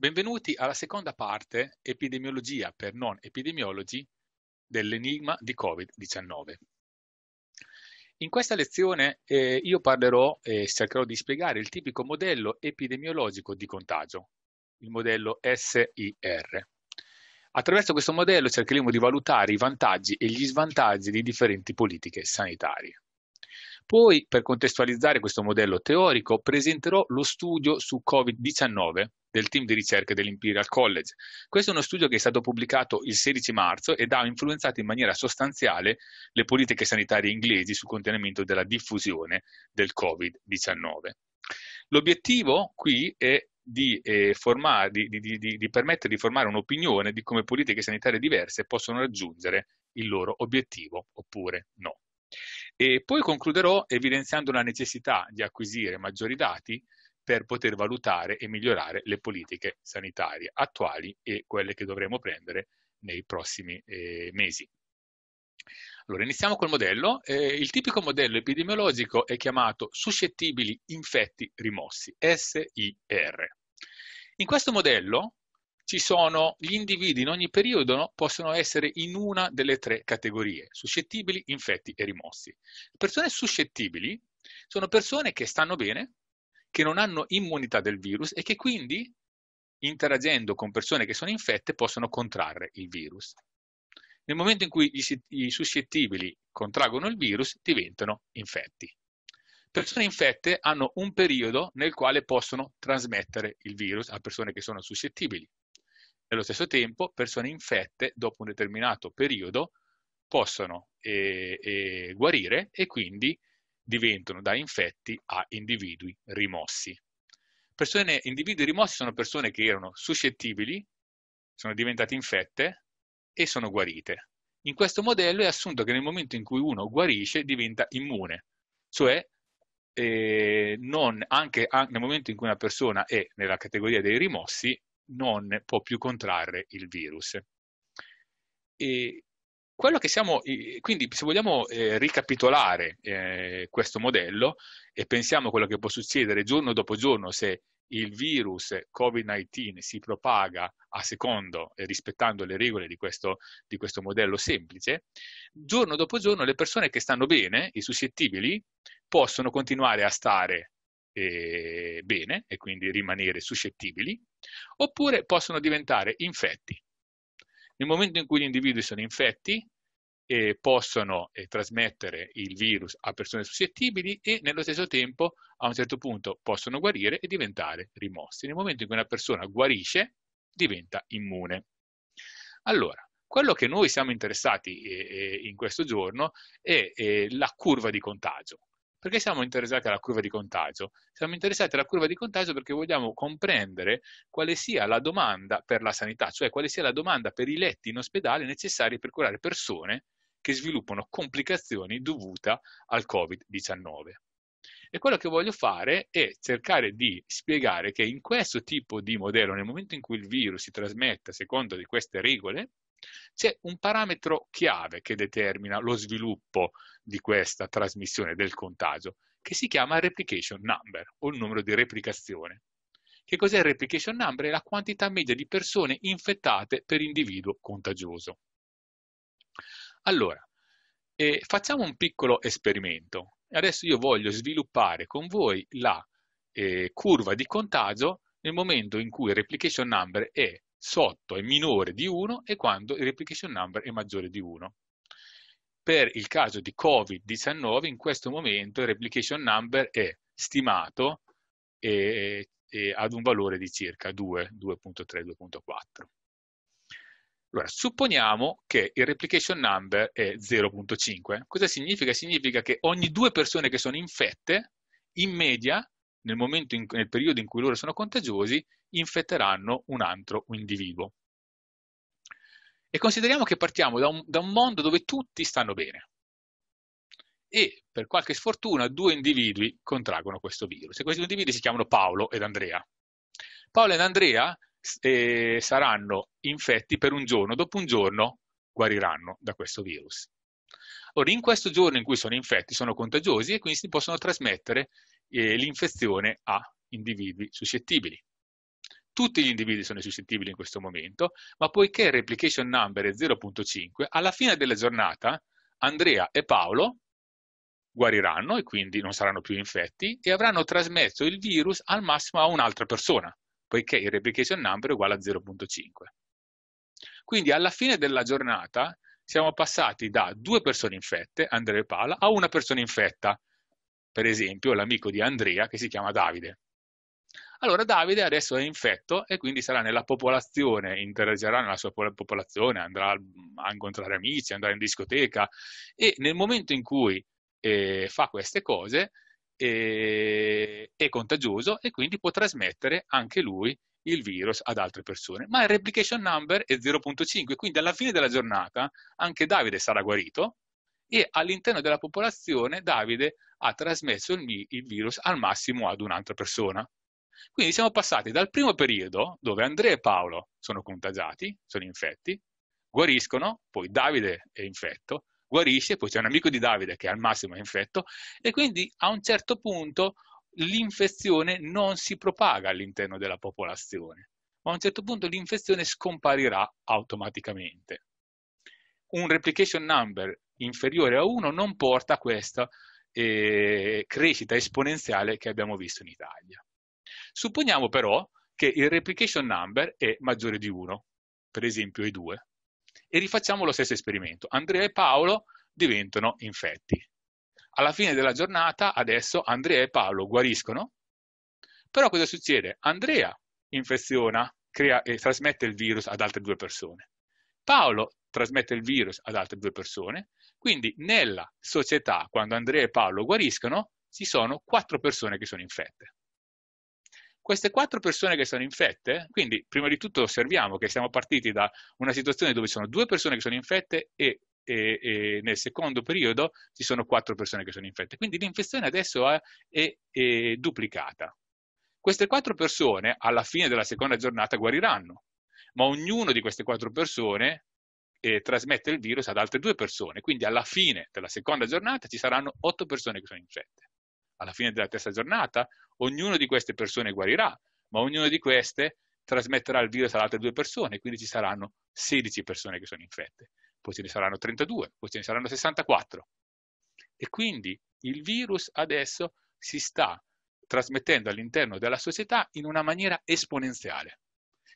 Benvenuti alla seconda parte, epidemiologia per non epidemiologi, dell'enigma di Covid-19. In questa lezione eh, io parlerò e eh, cercherò di spiegare il tipico modello epidemiologico di contagio, il modello SIR. Attraverso questo modello cercheremo di valutare i vantaggi e gli svantaggi di differenti politiche sanitarie. Poi, per contestualizzare questo modello teorico, presenterò lo studio su Covid-19 del team di ricerca dell'Imperial College. Questo è uno studio che è stato pubblicato il 16 marzo ed ha influenzato in maniera sostanziale le politiche sanitarie inglesi sul contenimento della diffusione del Covid-19. L'obiettivo qui è di, eh, formare, di, di, di, permettere di formare un'opinione di come politiche sanitarie diverse possono raggiungere il loro obiettivo oppure no. E poi concluderò evidenziando la necessità di acquisire maggiori dati per poter valutare e migliorare le politiche sanitarie attuali e quelle che dovremo prendere nei prossimi eh, mesi. Allora, iniziamo col modello. Eh, il tipico modello epidemiologico è chiamato suscettibili infetti rimossi, SIR. In questo modello ci sono gli individui in ogni periodo no? possono essere in una delle tre categorie, suscettibili, infetti e rimossi. Le persone suscettibili sono persone che stanno bene, che non hanno immunità del virus e che quindi interagendo con persone che sono infette possono contrarre il virus. Nel momento in cui i suscettibili contraggono il virus diventano infetti. Persone infette hanno un periodo nel quale possono trasmettere il virus a persone che sono suscettibili. Nello stesso tempo, persone infette dopo un determinato periodo possono eh, eh, guarire e quindi diventano da infetti a individui rimossi. Persone, individui rimossi sono persone che erano suscettibili, sono diventate infette e sono guarite. In questo modello è assunto che nel momento in cui uno guarisce diventa immune, cioè eh, anche, anche nel momento in cui una persona è nella categoria dei rimossi non può più contrarre il virus. E quello che siamo, quindi se vogliamo eh, ricapitolare eh, questo modello e pensiamo a quello che può succedere giorno dopo giorno se il virus Covid-19 si propaga a secondo eh, rispettando le regole di questo, di questo, modello semplice, giorno dopo giorno le persone che stanno bene, i suscettibili, possono continuare a stare eh, bene e quindi rimanere suscettibili, oppure possono diventare infetti. Nel momento in cui gli individui sono infetti, eh, possono eh, trasmettere il virus a persone suscettibili e nello stesso tempo a un certo punto possono guarire e diventare rimossi. Nel momento in cui una persona guarisce, diventa immune. Allora, quello che noi siamo interessati eh, eh in questo giorno è eh, la curva di contagio. Perché siamo interessati alla curva di contagio? Siamo interessati alla curva di contagio perché vogliamo comprendere quale sia la domanda per la sanità, cioè quale sia la domanda per i letti in ospedale necessari per curare persone che sviluppano complicazioni dovute al Covid-19. E quello che voglio fare è cercare di spiegare che in questo tipo di modello, nel momento in cui il virus si trasmetta secondo di queste regole, c'è un parametro chiave che determina lo sviluppo di questa trasmissione del contagio, che si chiama replication number o il numero di replicazione. Che cos'è il replication number? È la quantità media di persone infettate per individuo contagioso. Allora, eh, facciamo un piccolo esperimento. Adesso io voglio sviluppare con voi la eh, curva di contagio nel momento in cui il replication number è sotto è minore di 1 e quando il replication number è maggiore di 1. Per il caso di Covid-19 in questo momento il replication number è stimato e, e ad un valore di circa 2, 2.3, 2.4. Allora, supponiamo che il replication number è 0.5. Cosa significa? Significa che ogni due persone che sono infette, in media, nel, momento in, nel periodo in cui loro sono contagiosi, infetteranno un altro individuo. E consideriamo che partiamo da un, da un mondo dove tutti stanno bene, e per qualche sfortuna due individui contraggono questo virus. E questi due individui si chiamano Paolo ed Andrea. Paolo ed Andrea eh, saranno infetti per un giorno, dopo un giorno guariranno da questo virus. Ora, in questo giorno in cui sono infetti sono contagiosi e quindi si possono trasmettere eh, l'infezione a individui suscettibili. Tutti gli individui sono suscettibili in questo momento, ma poiché il replication number è 0.5, alla fine della giornata Andrea e Paolo guariranno e quindi non saranno più infetti e avranno trasmesso il virus al massimo a un'altra persona, poiché il replication number è uguale a 0.5. Quindi alla fine della giornata siamo passati da due persone infette, Andrea e Paola, a una persona infetta, per esempio, l'amico di Andrea che si chiama Davide. Allora Davide adesso è infetto e quindi sarà nella popolazione, interagirà nella sua popolazione, andrà a incontrare amici, andrà in discoteca e nel momento in cui eh, fa queste cose eh, è contagioso e quindi può trasmettere anche lui il virus ad altre persone. Ma il replication number è 0.5, quindi alla fine della giornata anche Davide sarà guarito e all'interno della popolazione Davide ha trasmesso il, il virus al massimo ad un'altra persona. Quindi siamo passati dal primo periodo, dove Andrea e Paolo sono contagiati, sono infetti, guariscono, poi Davide è infetto, guarisce, poi c'è un amico di Davide che al massimo è infetto, e quindi a un certo punto l'infezione non si propaga all'interno della popolazione, ma a un certo punto l'infezione scomparirà automaticamente. Un replication number inferiore a 1 non porta a questa eh, crescita esponenziale che abbiamo visto in Italia. Supponiamo però che il replication number è maggiore di 1, per esempio i 2, e rifacciamo lo stesso esperimento. Andrea e Paolo diventano infetti. Alla fine della giornata adesso Andrea e Paolo guariscono, però cosa succede? Andrea infeziona, crea e trasmette il virus ad altre due persone. Paolo trasmette il virus ad altre due persone, quindi nella società, quando Andrea e Paolo guariscono, ci sono quattro persone che sono infette. Queste quattro persone che sono infette, quindi prima di tutto osserviamo che siamo partiti da una situazione dove ci sono due persone che sono infette e, e, e nel secondo periodo ci sono quattro persone che sono infette. Quindi l'infezione adesso è, è, è duplicata. Queste quattro persone alla fine della seconda giornata guariranno, ma ognuna di queste quattro persone eh, trasmette il virus ad altre due persone, quindi alla fine della seconda giornata ci saranno otto persone che sono infette. Alla fine della terza giornata ognuna di queste persone guarirà, ma ognuna di queste trasmetterà il virus ad altre due persone, quindi ci saranno 16 persone che sono infette, poi ce ne saranno 32, poi ce ne saranno 64. E quindi il virus adesso si sta trasmettendo all'interno della società in una maniera esponenziale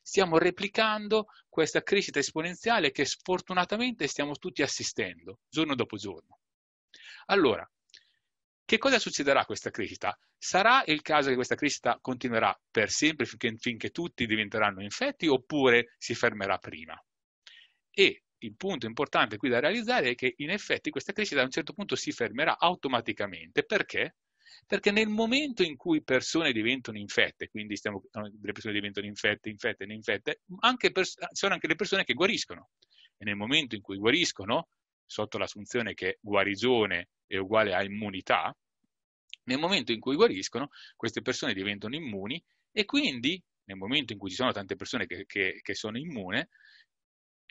stiamo replicando questa crescita esponenziale che sfortunatamente stiamo tutti assistendo giorno dopo giorno. Allora, che cosa succederà a questa crescita? Sarà il caso che questa crescita continuerà per sempre finché, finché tutti diventeranno infetti oppure si fermerà prima? E il punto importante qui da realizzare è che in effetti questa crescita a un certo punto si fermerà automaticamente perché? Perché nel momento in cui persone diventano infette, quindi stiamo, le persone diventano infette, infette, infette, anche pers- sono anche le persone che guariscono. E nel momento in cui guariscono, sotto l'assunzione che guarigione è uguale a immunità, nel momento in cui guariscono, queste persone diventano immuni e quindi nel momento in cui ci sono tante persone che, che, che sono immune,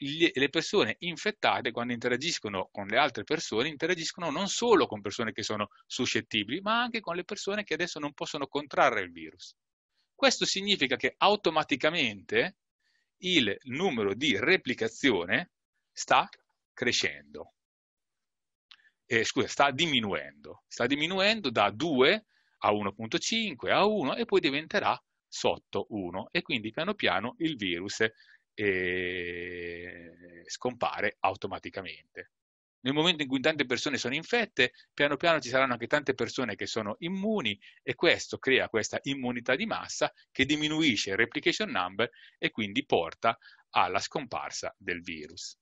le persone infettate quando interagiscono con le altre persone interagiscono non solo con persone che sono suscettibili, ma anche con le persone che adesso non possono contrarre il virus. Questo significa che automaticamente il numero di replicazione sta crescendo. Eh, scusa, sta diminuendo. Sta diminuendo da 2 a 1.5, a 1 e poi diventerà sotto 1 e quindi piano piano il virus e scompare automaticamente. Nel momento in cui tante persone sono infette, piano piano ci saranno anche tante persone che sono immuni e questo crea questa immunità di massa che diminuisce il replication number e quindi porta alla scomparsa del virus.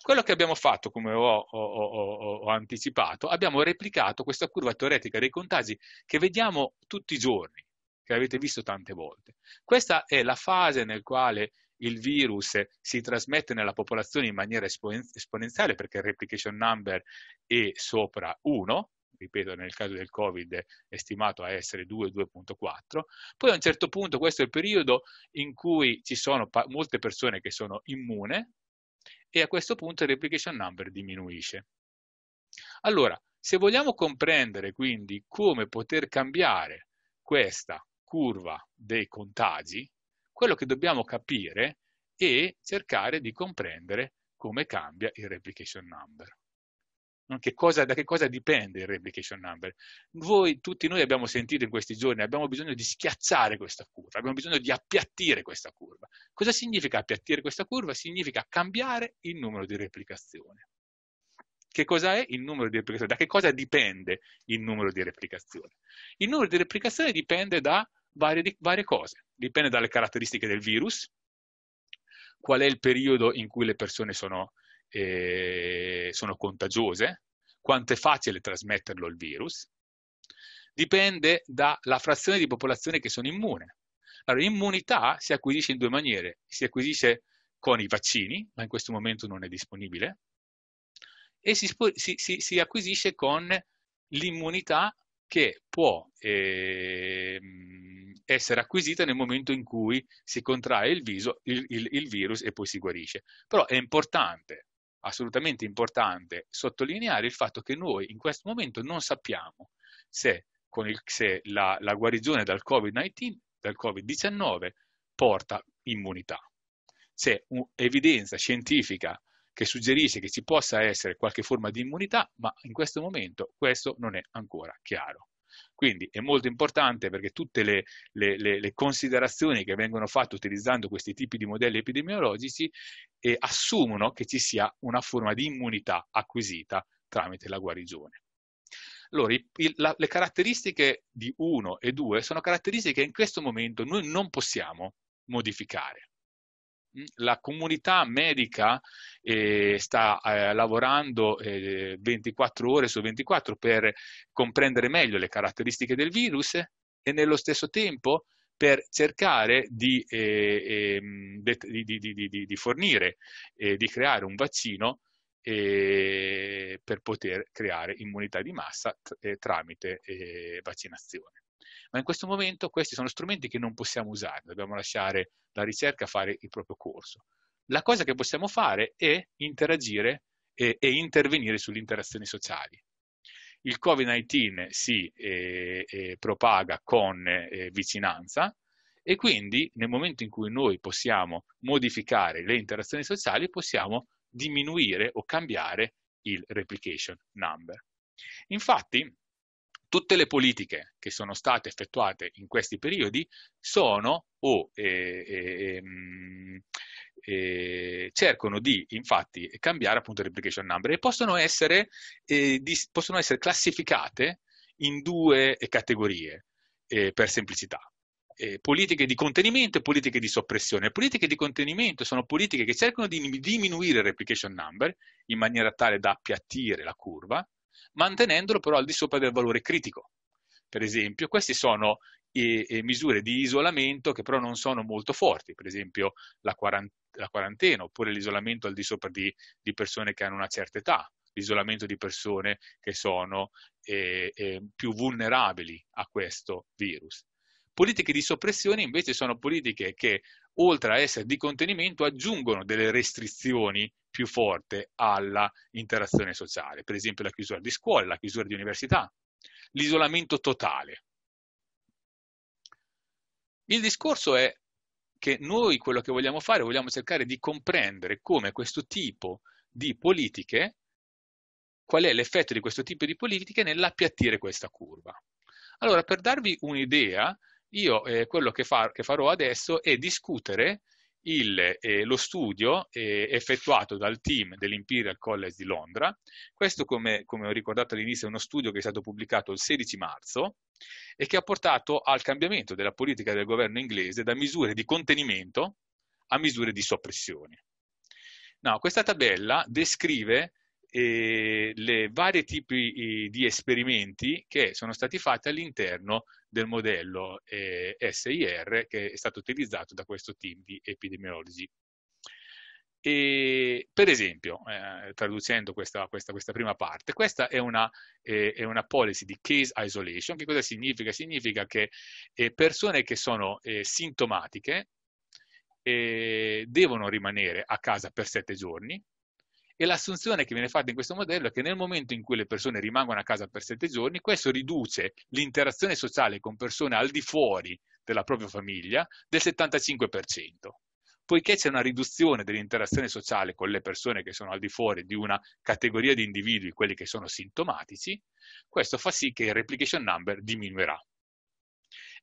Quello che abbiamo fatto, come ho, ho, ho, ho, anticipato, abbiamo replicato questa curva teoretica dei contagi che vediamo tutti i giorni, che avete visto tante volte. Questa è la fase nel quale il virus si trasmette nella popolazione in maniera esponenziale perché il replication number è sopra 1, ripeto nel caso del Covid è stimato a essere 2, 2.4, poi a un certo punto questo è il periodo in cui ci sono molte persone che sono immune e a questo punto il replication number diminuisce. Allora, se vogliamo comprendere quindi come poter cambiare questa curva dei contagi, quello che dobbiamo capire è cercare di comprendere come cambia il replication number. Che cosa, da che cosa dipende il replication number? Voi, tutti noi abbiamo sentito in questi giorni, abbiamo bisogno di schiacciare questa curva, abbiamo bisogno di appiattire questa curva. Cosa significa appiattire questa curva? Significa cambiare il numero di replicazione. Che cosa è il numero di replicazione? Da che cosa dipende il numero di replicazione? Il numero di replicazione dipende da varie, varie cose. Dipende dalle caratteristiche del virus, qual è il periodo in cui le persone sono, eh, sono contagiose, quanto è facile trasmetterlo il virus, dipende dalla frazione di popolazione che sono immune. Allora, l'immunità si acquisisce in due maniere, si acquisisce con i vaccini, ma in questo momento non è disponibile, e si, si, si acquisisce con l'immunità che può eh, essere acquisita nel momento in cui si contrae il, viso, il, il, il virus e poi si guarisce. Però è importante assolutamente importante sottolineare il fatto che noi in questo momento non sappiamo se, il, se la, la, guarigione dal COVID-19 dal COVID porta immunità. C'è evidenza scientifica che suggerisce che ci possa essere qualche forma di immunità, ma in questo momento questo non è ancora chiaro. Quindi è molto importante perché tutte le, le, le, le considerazioni che vengono fatte utilizzando questi tipi di modelli epidemiologici eh, assumono che ci sia una forma di immunità acquisita tramite la guarigione. Allora, il, la, le caratteristiche di 1 e 2 sono caratteristiche che in questo momento noi non possiamo modificare. La comunità medica eh, sta eh, lavorando eh, 24 ore su 24 per comprendere meglio le caratteristiche del virus e nello stesso tempo per cercare di, eh, ehm, di, di, di fornire e eh, di creare un vaccino eh, per poter creare immunità di massa tramite vaccinazione. Ma in questo momento questi sono strumenti che non possiamo usare, dobbiamo lasciare la ricerca fare il proprio corso. La cosa che possiamo fare è interagire e, e intervenire sulle interazioni sociali. Il Covid-19 si eh, propaga con eh, vicinanza, e quindi nel momento in cui noi possiamo modificare le interazioni sociali possiamo diminuire o cambiare il replication number. Infatti tutte le politiche che sono state effettuate in questi periodi sono o eh, eh, ehm, eh, cercano di infatti cambiare appunto le replication number e possono essere, eh, di, possono essere classificate in due eh, categorie eh, per semplicità. politiche di contenimento e politiche di soppressione. politiche di contenimento sono politiche che cercano di diminuire il replication number in maniera tale da appiattire la curva, mantenendolo però al di sopra del valore critico. Per esempio, queste sono e, e misure di isolamento che però non sono molto forti, per esempio la, quarant la quarantena oppure l'isolamento al di sopra di, di, persone che hanno una certa età, l'isolamento di persone che sono eh, eh, più vulnerabili a questo virus. Politiche di soppressione invece sono politiche che oltre a essere di contenimento, aggiungono delle restrizioni più forti all'interazione sociale, per esempio la chiusura di scuole, la chiusura di università, l'isolamento totale. Il discorso è che noi quello che vogliamo fare, vogliamo cercare di comprendere come questo tipo di politiche, qual è l'effetto di questo tipo di politiche nell'appiattire questa curva. Allora, per darvi un'idea io eh, quello che, far, che, farò adesso è discutere il, eh, lo studio eh, effettuato dal team dell'Imperial College di Londra. Questo, come, come ho ricordato all'inizio, è uno studio che è stato pubblicato il 16 marzo e che ha portato al cambiamento della politica del governo inglese da misure di contenimento a misure di soppressione. No, questa tabella descrive eh, le varie tipi eh, di esperimenti che sono stati fatti all'interno del modello eh, SIR che è stato utilizzato da questo team di epidemiologi. E, per esempio, eh, traducendo questa, questa, questa, prima parte, questa è una, eh, è una, policy di case isolation. Che cosa significa? Significa che eh, persone che sono eh, sintomatiche eh, devono rimanere a casa per sette giorni e l'assunzione che viene fatta in questo modello è che nel momento in cui le persone rimangono a casa per sette giorni, questo riduce l'interazione sociale con persone al di fuori della propria famiglia del 75% poiché c'è una riduzione dell'interazione sociale con le persone che sono al di fuori di una categoria di individui, quelli che sono sintomatici, questo fa sì che il replication number diminuirà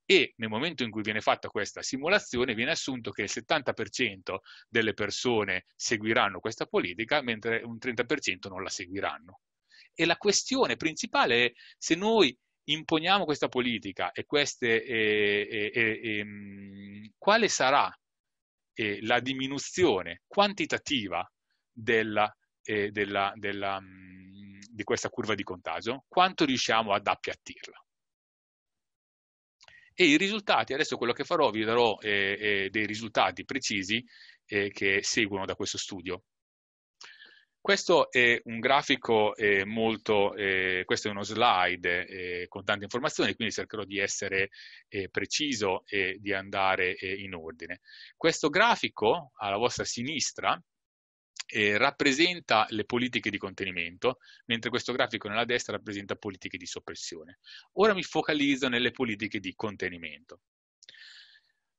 e nel momento in cui viene fatta questa simulazione viene assunto che il 70% delle persone seguiranno questa politica mentre un 30% non la seguiranno. E la questione principale è se noi imponiamo questa politica e queste, eh, eh, eh, quale sarà la diminuzione quantitativa della, della, della, di questa curva di contagio, quanto riusciamo ad appiattirla e i risultati, adesso quello che farò vi darò eh, eh, dei risultati precisi eh, che seguono da questo studio. Questo è un grafico eh, molto, eh, questo è uno slide eh, con tante informazioni, quindi cercherò di essere preciso e di andare in ordine. Questo grafico alla vostra sinistra eh, rappresenta le politiche di contenimento, mentre questo grafico nella destra rappresenta politiche di soppressione. Ora mi focalizzo nelle politiche di contenimento.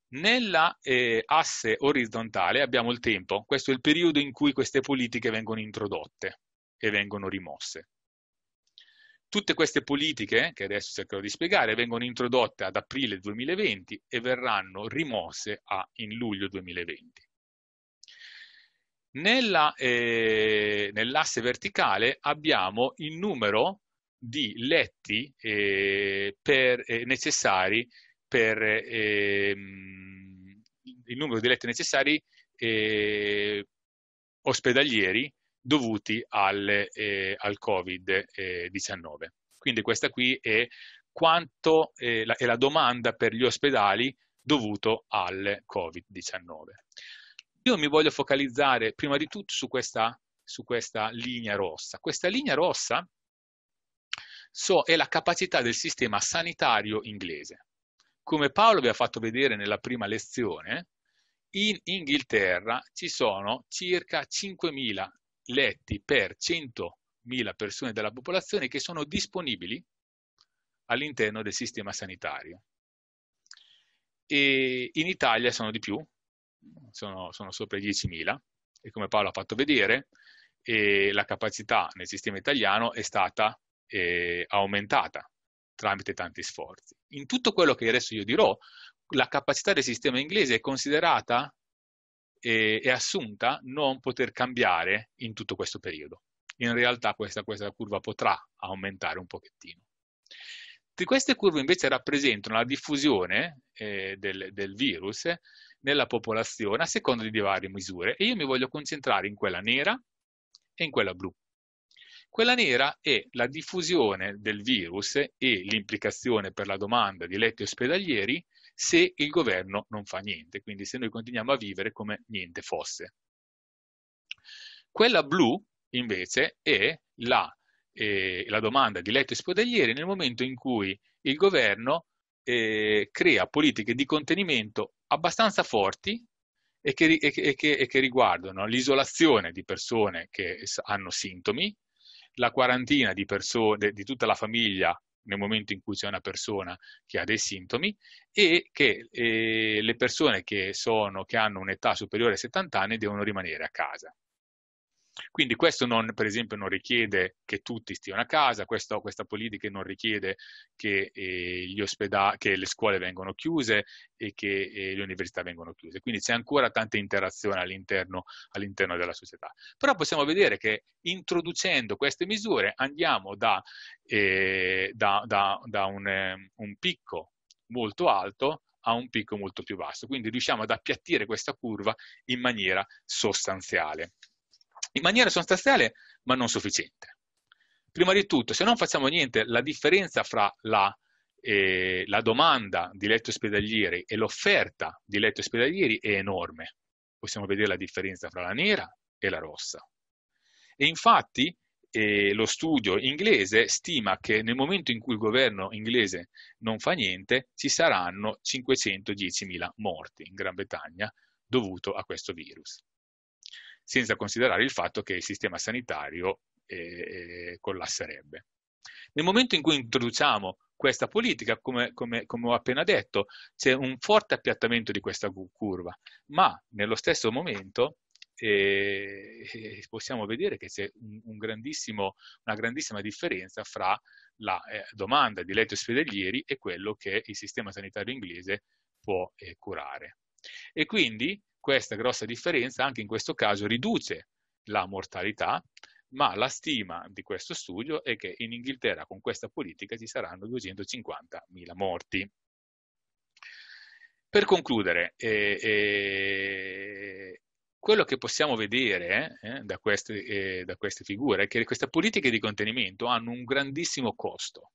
Nella eh, asse orizzontale abbiamo il tempo, questo è il periodo in cui queste politiche vengono introdotte e vengono rimosse. Tutte queste politiche, che adesso cercherò di spiegare, vengono introdotte ad aprile 2020 e verranno rimosse a, in luglio 2020. Eh, nell'asse eh, nell verticale abbiamo il numero di letti eh, per, eh, necessari per ehm, il numero di letti necessari eh, ospedalieri dovuti al, eh, al Covid-19. Quindi questa qui è, quanto, è la, è la domanda per gli ospedali dovuto al Covid-19. Io mi voglio focalizzare prima di tutto su questa, su questa linea rossa. Questa linea rossa so, è la capacità del sistema sanitario inglese. Come Paolo vi ha fatto vedere nella prima lezione, in Inghilterra ci sono circa 5.000 letti per 100.000 persone della popolazione che sono disponibili all'interno del sistema sanitario. E in Italia sono di più, sono, sono sopra i 10.000 e come Paolo ha fatto vedere, eh, la capacità nel sistema italiano è stata eh, aumentata tramite tanti sforzi. In tutto quello che adesso io dirò, la capacità del sistema inglese è considerata e, e assunta non poter cambiare in tutto questo periodo. In realtà questa, questa curva potrà aumentare un pochettino. Queste curve invece rappresentano la diffusione eh, del, del, virus nella popolazione a seconda di varie misure e io mi voglio concentrare in quella nera e in quella blu. Quella nera è la diffusione del virus e l'implicazione per la domanda di letti ospedalieri se il governo non fa niente, quindi se noi continuiamo a vivere come niente fosse. Quella blu invece è la eh, la domanda di letto e spodiglieri nel momento in cui il governo eh, crea politiche di contenimento abbastanza forti e che, e e che, e che riguardano l'isolazione di persone che hanno sintomi, la quarantina di, persone, di tutta la famiglia nel momento in cui c'è una persona che ha dei sintomi e che eh, le persone che, sono, che hanno un'età superiore ai 70 anni devono rimanere a casa. Quindi questo non, per esempio non richiede che tutti stiano a casa, questo, questa politica non richiede che, eh, ospedali, che, le scuole vengano chiuse e che eh, le università vengano chiuse. Quindi c'è ancora tanta interazione all'interno, all'interno della società. Però possiamo vedere che introducendo queste misure andiamo da, eh, da, da, da un, eh, un picco molto alto a un picco molto più basso. Quindi riusciamo ad appiattire questa curva in maniera sostanziale in maniera sostanziale ma non sufficiente. Prima di tutto, se non facciamo niente, la differenza fra la, eh, la domanda di letti ospedalieri e l'offerta di letti ospedalieri è enorme. Possiamo vedere la differenza fra la nera e la rossa. E infatti eh, lo studio inglese stima che nel momento in cui il governo inglese non fa niente ci saranno 510.000 morti in Gran Bretagna dovuto a questo virus senza considerare il fatto che il sistema sanitario eh, eh, collasserebbe. Nel momento in cui introduciamo questa politica, come, come, come ho appena detto, c'è un forte appiattamento di questa curva, ma nello stesso momento eh, eh, possiamo vedere che c'è un, un una grandissima differenza fra la eh, domanda di letti ospedalieri e quello che il sistema sanitario inglese può eh, curare. E quindi questa grossa differenza anche in questo caso riduce la mortalità, ma la stima di questo studio è che in Inghilterra con questa politica ci saranno 250.000 morti. Per concludere, eh, eh, quello che possiamo vedere eh, da, queste, eh, da, queste, figure è che queste politiche di contenimento hanno un grandissimo costo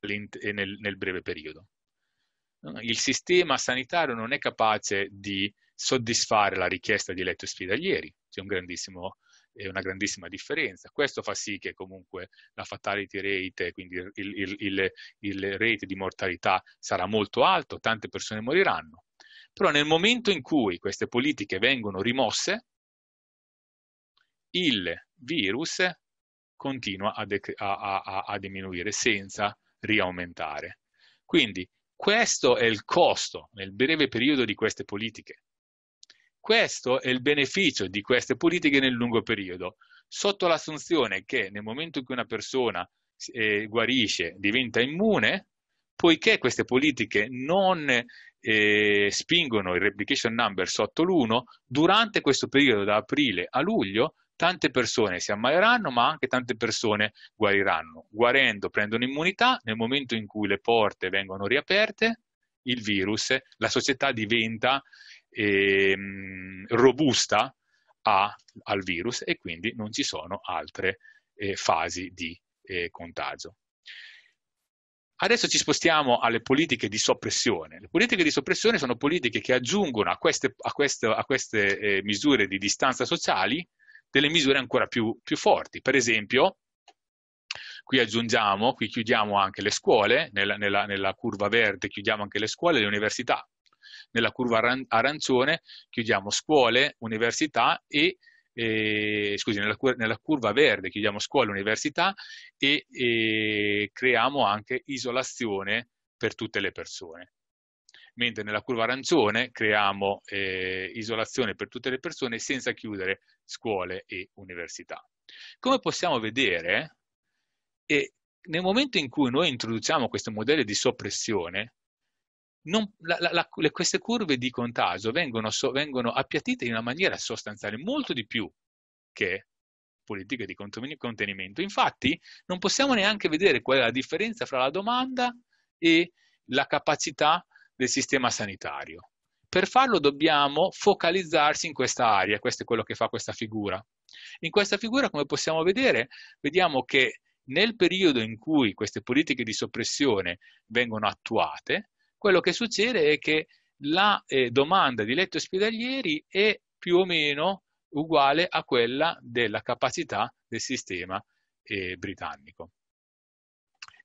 eh, nel, nel, breve periodo. Il sistema sanitario non è capace di soddisfare la richiesta di letto ospedalieri, c'è un una grandissima differenza. Questo fa sì che comunque la fatality rate, quindi il, il, il, il rate di mortalità sarà molto alto, tante persone moriranno. Però nel momento in cui queste politiche vengono rimosse, il virus continua a, a, a, a diminuire senza riaumentare. Quindi questo è il costo nel breve periodo di queste politiche. Questo è il beneficio di queste politiche nel lungo periodo, sotto l'assunzione che nel momento in cui una persona eh, guarisce, diventa immune, poiché queste politiche non eh, spingono il replication number sotto l'1, durante questo periodo da aprile a luglio tante persone si ammaleranno, ma anche tante persone guariranno. Guarendo prendono immunità, nel momento in cui le porte vengono riaperte, il virus, la società diventa eh, robusta a, al virus e quindi non ci sono altre eh, fasi di eh, contagio. Adesso ci spostiamo alle politiche di soppressione. Le politiche di soppressione sono politiche che aggiungono a queste, a queste, a queste eh, misure di distanza sociali delle misure ancora più, più forti. Per esempio, qui aggiungiamo, qui chiudiamo anche le scuole, nella, nella, nella, curva verde chiudiamo anche le scuole e le università nella curva aran arancione chiudiamo scuole, università e eh, scusi, nella, nella, curva verde chiudiamo scuola, università e, e creiamo anche isolazione per tutte le persone. Mentre nella curva arancione creiamo eh, isolazione per tutte le persone senza chiudere scuole e università. Come possiamo vedere, eh, nel momento in cui noi introduciamo questo modello di soppressione, non, la, la, le, queste curve di contagio vengono, so, vengono, appiattite in una maniera sostanziale, molto di più che politiche di contenimento. Infatti non possiamo neanche vedere qual è la differenza fra la domanda e la capacità del sistema sanitario. Per farlo dobbiamo focalizzarsi in questa area, questo è quello che fa questa figura. In questa figura, come possiamo vedere, vediamo che nel periodo in cui queste politiche di soppressione vengono attuate, quello che succede è che la eh, domanda di letti ospedalieri è più o meno uguale a quella della capacità del sistema eh, britannico.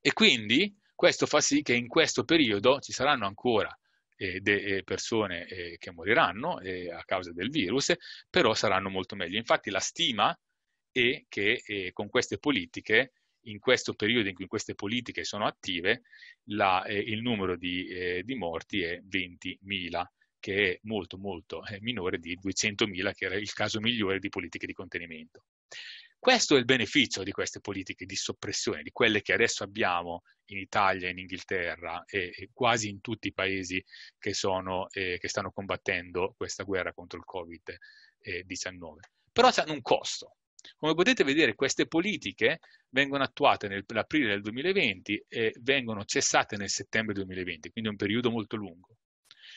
E quindi questo fa sì che in questo periodo ci saranno ancora eh, eh persone eh, che moriranno eh, a causa del virus, però saranno molto meglio. Infatti la stima è che eh, con queste politiche in questo periodo in cui queste politiche sono attive la, eh, il numero di, eh, di morti è 20.000 che è molto molto eh, minore di 200.000 che era il caso migliore di politiche di contenimento. Questo è il beneficio di queste politiche di soppressione, di quelle che adesso abbiamo in Italia, in Inghilterra e, quasi in tutti i paesi che, sono, eh, che stanno combattendo questa guerra contro il Covid-19. Eh, Però hanno un costo, come potete vedere queste politiche vengono attuate nell'aprile del 2020 e vengono cessate nel settembre 2020, quindi è un periodo molto lungo.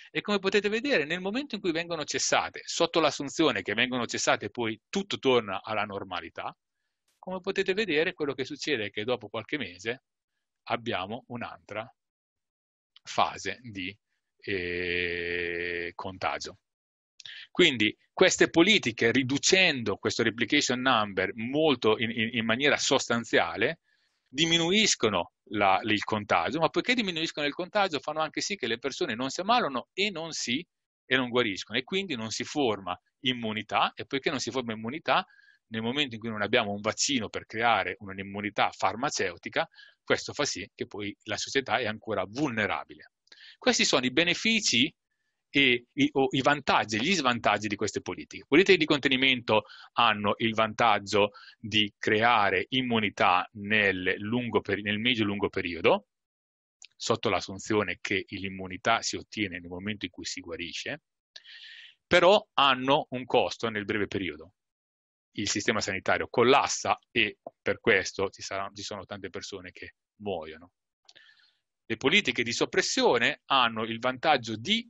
E come potete vedere, nel momento in cui vengono cessate, sotto l'assunzione che vengono cessate poi tutto torna alla normalità, come potete vedere quello che succede è che dopo qualche mese abbiamo un'altra fase di eh, contagio. Quindi queste politiche, riducendo questo replication number molto in, in, in maniera sostanziale, diminuiscono la, il contagio, ma poiché diminuiscono il contagio fanno anche sì che le persone non si ammalano e non si e non guariscono e quindi non si forma immunità e poiché non si forma immunità nel momento in cui non abbiamo un vaccino per creare un'immunità farmaceutica, questo fa sì che poi la società è ancora vulnerabile. Questi sono i benefici e i, o, i vantaggi e gli svantaggi di queste politiche. Politiche di contenimento hanno il vantaggio di creare immunità nel, per, nel medio-lungo periodo, sotto l'assunzione che l'immunità si ottiene nel momento in cui si guarisce, però hanno un costo nel breve periodo. Il sistema sanitario collassa e per questo ci, saranno, ci sono tante persone che muoiono. Le politiche di soppressione hanno il vantaggio di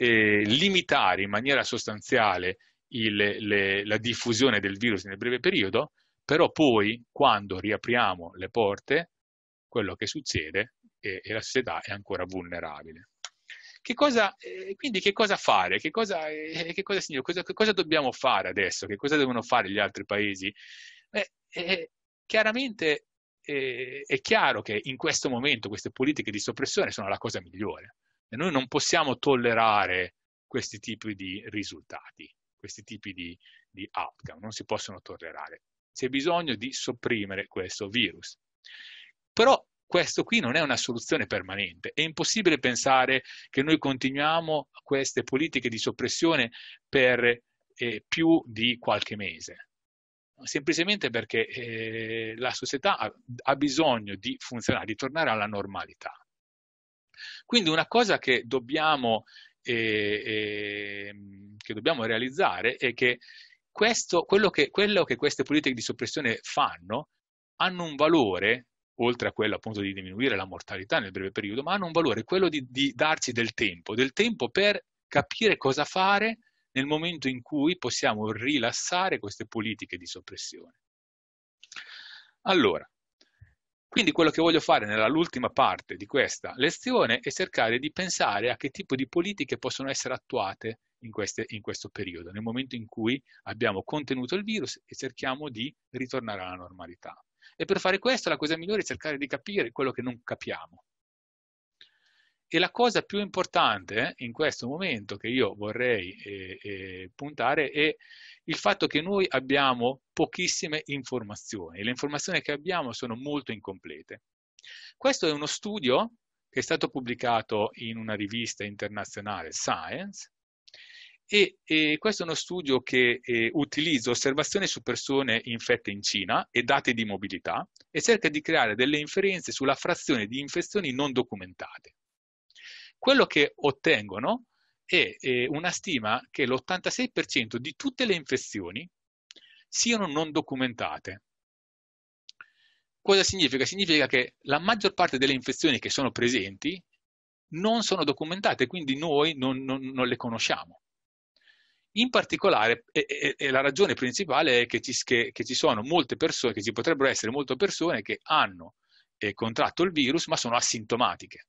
eh, limitare in maniera sostanziale il, le, la diffusione del virus nel breve periodo, però poi quando riapriamo le porte, quello che succede è che la società è ancora vulnerabile. Che cosa, eh, quindi che cosa fare? Che cosa, eh, che, cosa cosa, che cosa, dobbiamo fare adesso? Che cosa devono fare gli altri paesi? Beh, eh, eh chiaramente eh, è chiaro che in questo momento queste politiche di soppressione sono la cosa migliore. E noi non possiamo tollerare questi tipi di risultati, questi tipi di, di outcome, non si possono tollerare. C'è bisogno di sopprimere questo virus. Però questo qui non è una soluzione permanente. È impossibile pensare che noi continuiamo queste politiche di soppressione per eh, più di qualche mese. Semplicemente perché eh, la società ha, ha bisogno di funzionare, di tornare alla normalità. Quindi una cosa che dobbiamo, eh, eh, che dobbiamo realizzare è che, questo, quello che quello che queste politiche di soppressione fanno hanno un valore oltre a quello appunto di diminuire la mortalità nel breve periodo, ma hanno un valore quello di, di, darci del tempo, del tempo per capire cosa fare nel momento in cui possiamo rilassare queste politiche di soppressione. Allora, quindi quello che voglio fare nell'ultima parte di questa lezione è cercare di pensare a che tipo di politiche possono essere attuate in, queste, in, questo periodo, nel momento in cui abbiamo contenuto il virus e cerchiamo di ritornare alla normalità. E per fare questo la cosa migliore è cercare di capire quello che non capiamo. E la cosa più importante eh, in questo momento che io vorrei eh, eh, puntare è il fatto che noi abbiamo pochissime informazioni e le informazioni che abbiamo sono molto incomplete. Questo è uno studio che è stato pubblicato in una rivista internazionale, Science, e, e questo è uno studio che eh, utilizza osservazioni su persone infette in Cina e dati di mobilità e cerca di creare delle inferenze sulla frazione di infezioni non documentate. Quello che ottengono è eh, una stima che l'86% di tutte le infezioni siano non documentate. Cosa significa? Significa che la maggior parte delle infezioni che sono presenti non sono documentate, quindi noi non, non, non le conosciamo. In particolare, e, e, e la ragione principale è che ci, che, che ci, sono molte persone, che ci potrebbero essere molte persone che hanno eh, contratto il virus ma sono asintomatiche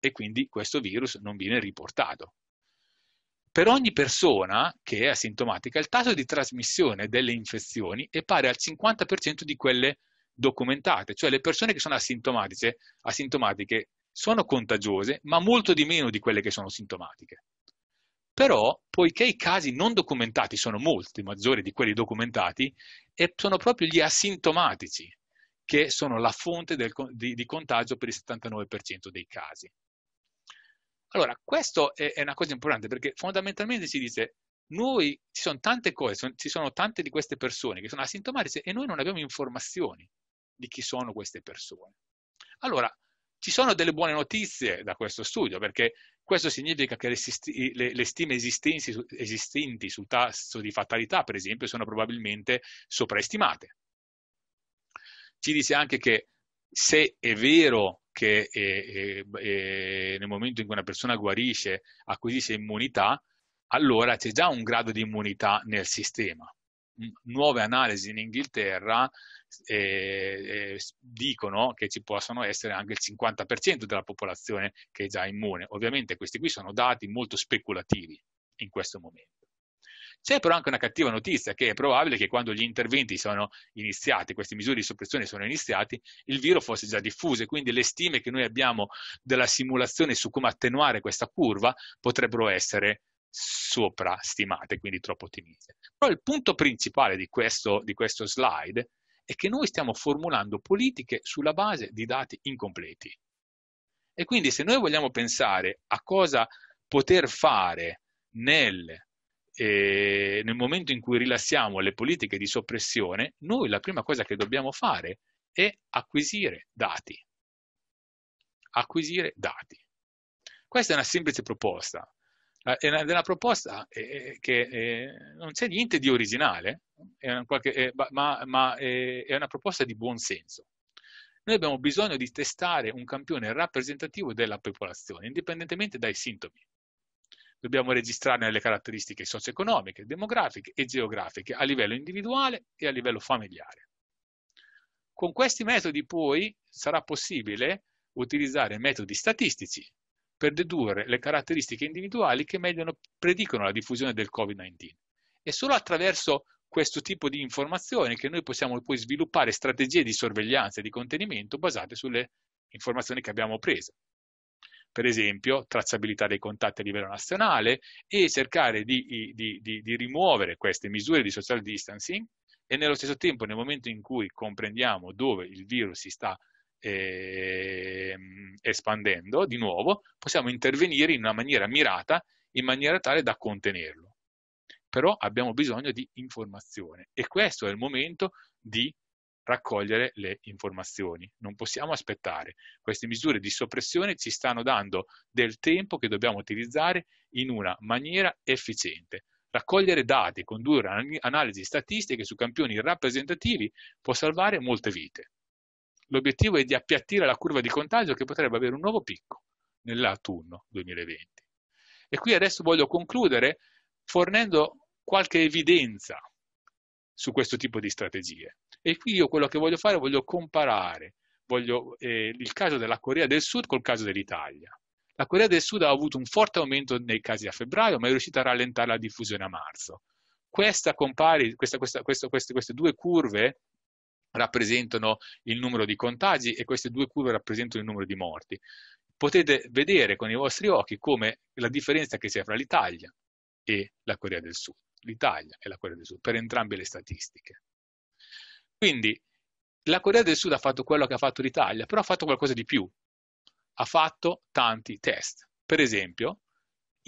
e quindi questo virus non viene riportato. Per ogni persona che è asintomatica, il tasso di trasmissione delle infezioni è pari al 50% di quelle documentate, cioè le persone che sono asintomatiche, asintomatiche sono contagiose, ma molto di meno di quelle che sono sintomatiche. Però, poiché i casi non documentati sono molti maggiori di quelli documentati, e sono proprio gli asintomatici che sono la fonte del, di, di contagio per il 79% dei casi. Allora, questo è, è una cosa importante perché fondamentalmente si dice noi ci sono tante cose, son, ci sono tante di queste persone che sono asintomatiche e noi non abbiamo informazioni di chi sono queste persone. Allora, ci sono delle buone notizie da questo studio, perché questo significa che le, le stime esistenti, sul tasso di fatalità, per esempio, sono probabilmente sopraestimate. Ci dice anche che se è vero che eh, eh, eh, nel momento in cui una persona guarisce, acquisisce immunità, allora c'è già un grado di immunità nel sistema. Nuove analisi in Inghilterra eh, eh dicono che ci possono essere anche il 50% della popolazione che è già immune. Ovviamente questi qui sono dati molto speculativi in questo momento. C'è però anche una cattiva notizia che è probabile che quando gli interventi sono iniziati, queste misure di soppressione sono iniziate, il virus fosse già diffuso e quindi le stime che noi abbiamo della simulazione su come attenuare questa curva potrebbero essere soprastimate, quindi troppo ottimiste. Però il punto principale di questo, di questo slide è che noi stiamo formulando politiche sulla base di dati incompleti. E quindi se noi vogliamo pensare a cosa poter fare nel eh, nel momento in cui rilassiamo le politiche di soppressione, noi la prima cosa che dobbiamo fare è acquisire dati. Acquisire dati. Questa è una semplice proposta, eh, è una, è una proposta eh, eh, che è, non c'è niente di originale, è qualche, è, ma, ma è una proposta di buon senso. Noi abbiamo bisogno di testare un campione rappresentativo della popolazione, indipendentemente dai sintomi dobbiamo registrarne le caratteristiche socio-economiche, demografiche e geografiche a livello individuale e a livello familiare. Con questi metodi poi sarà possibile utilizzare metodi statistici per dedurre le caratteristiche individuali che meglio predicono la diffusione del Covid-19. È solo attraverso questo tipo di informazioni che noi possiamo poi sviluppare strategie di sorveglianza e di contenimento basate sulle informazioni che abbiamo preso per esempio tracciabilità dei contatti a livello nazionale e cercare di, di, di, di rimuovere queste misure di social distancing e nello stesso tempo nel momento in cui comprendiamo dove il virus si sta eh, espandendo di nuovo, possiamo intervenire in una maniera mirata, in maniera tale da contenerlo. Però abbiamo bisogno di informazione e questo è il momento di raccogliere le informazioni. Non possiamo aspettare. Queste misure di soppressione ci stanno dando del tempo che dobbiamo utilizzare in una maniera efficiente. Raccogliere dati condurre analisi statistiche su campioni rappresentativi può salvare molte vite. L'obiettivo è di appiattire la curva di contagio che potrebbe avere un nuovo picco nell'autunno 2020. E qui adesso voglio concludere fornendo qualche evidenza su questo tipo di strategie. E qui io quello che voglio fare, voglio comparare voglio, eh, il caso della Corea del Sud col caso dell'Italia. La Corea del Sud ha avuto un forte aumento nei casi a febbraio, ma è riuscita a rallentare la diffusione a marzo. Compari, questa, questa, questa, queste, queste due curve rappresentano il numero di contagi e queste due curve rappresentano il numero di morti. Potete vedere con i vostri occhi come la differenza che c'è fra l'Italia e la Corea del Sud, l'Italia e la Corea del Sud, per entrambe le statistiche. Quindi la Corea del Sud ha fatto quello che ha fatto l'Italia, però ha fatto qualcosa di più. Ha fatto tanti test. Per esempio,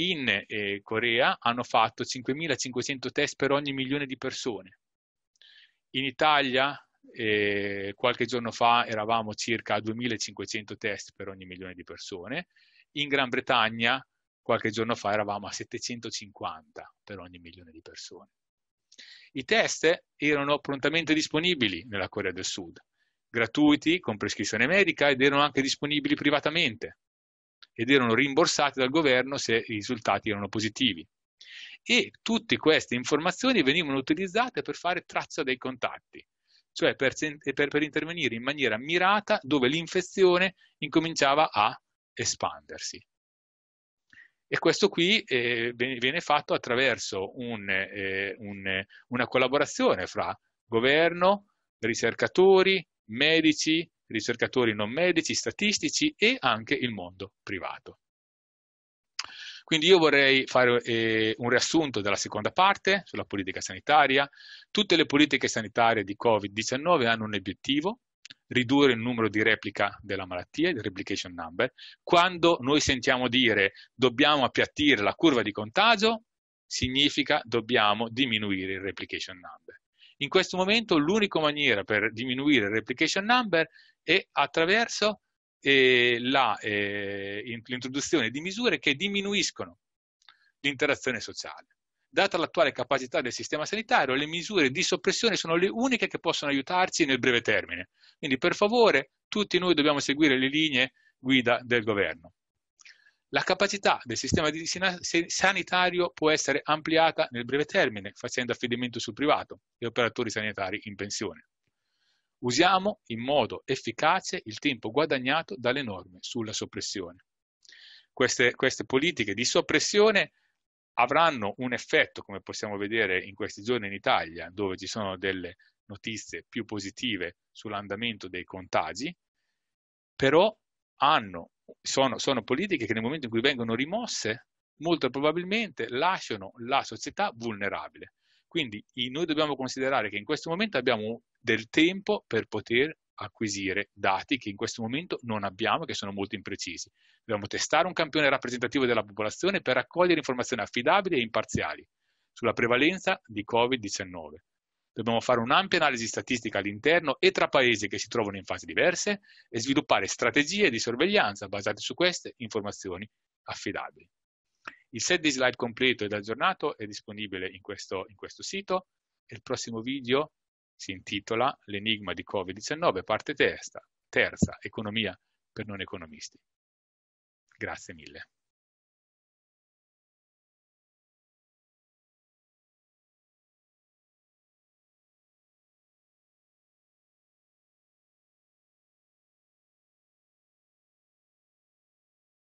in eh, Corea hanno fatto 5.500 test per ogni milione di persone. In Italia, eh, qualche giorno fa, eravamo circa a 2.500 test per ogni milione di persone. In Gran Bretagna, qualche giorno fa, eravamo a 750 per ogni milione di persone. I test erano prontamente disponibili nella Corea del Sud, gratuiti, con prescrizione medica ed erano anche disponibili privatamente ed erano rimborsati dal governo se i risultati erano positivi. E tutte queste informazioni venivano utilizzate per fare traccia dei contatti, cioè per, per, per intervenire in maniera mirata dove l'infezione incominciava a espandersi. E questo qui eh, viene fatto attraverso un, eh, un, una collaborazione fra governo, ricercatori, medici, ricercatori non medici, statistici e anche il mondo privato. Quindi io vorrei fare eh, un riassunto della seconda parte sulla politica sanitaria. Tutte le politiche sanitarie di Covid-19 hanno un obiettivo, ridurre il numero di replica della malattia, il replication number, quando noi sentiamo dire dobbiamo appiattire la curva di contagio, significa dobbiamo diminuire il replication number. In questo momento l'unica maniera per diminuire il replication number è attraverso eh, eh l'introduzione eh, di misure che diminuiscono l'interazione sociale. Data l'attuale capacità del sistema sanitario, le misure di soppressione sono le uniche che possono aiutarci nel breve termine. Quindi, per favore, tutti noi dobbiamo seguire le linee guida del governo. La capacità del sistema sanitario può essere ampliata nel breve termine facendo affidamento sul privato e operatori sanitari in pensione. Usiamo in modo efficace il tempo guadagnato dalle norme sulla soppressione. Queste, queste politiche di soppressione avranno un effetto, come possiamo vedere in questi giorni in Italia, dove ci sono delle notizie più positive sull'andamento dei contagi, però hanno, sono, sono politiche che nel momento in cui vengono rimosse, molto probabilmente lasciano la società vulnerabile. Quindi noi dobbiamo considerare che in questo momento abbiamo del tempo per poter acquisire dati che in questo momento non abbiamo e che sono molto imprecisi. Dobbiamo testare un campione rappresentativo della popolazione per raccogliere informazioni affidabili e imparziali sulla prevalenza di Covid-19. Dobbiamo fare un'ampia analisi statistica all'interno e tra paesi che si trovano in fasi diverse e sviluppare strategie di sorveglianza basate su queste informazioni affidabili. Il set di slide completo ed aggiornato è disponibile in questo, in questo sito. Il prossimo video si intitola L'enigma di Covid-19, parte terza, terza, economia per non economisti. Grazie mille.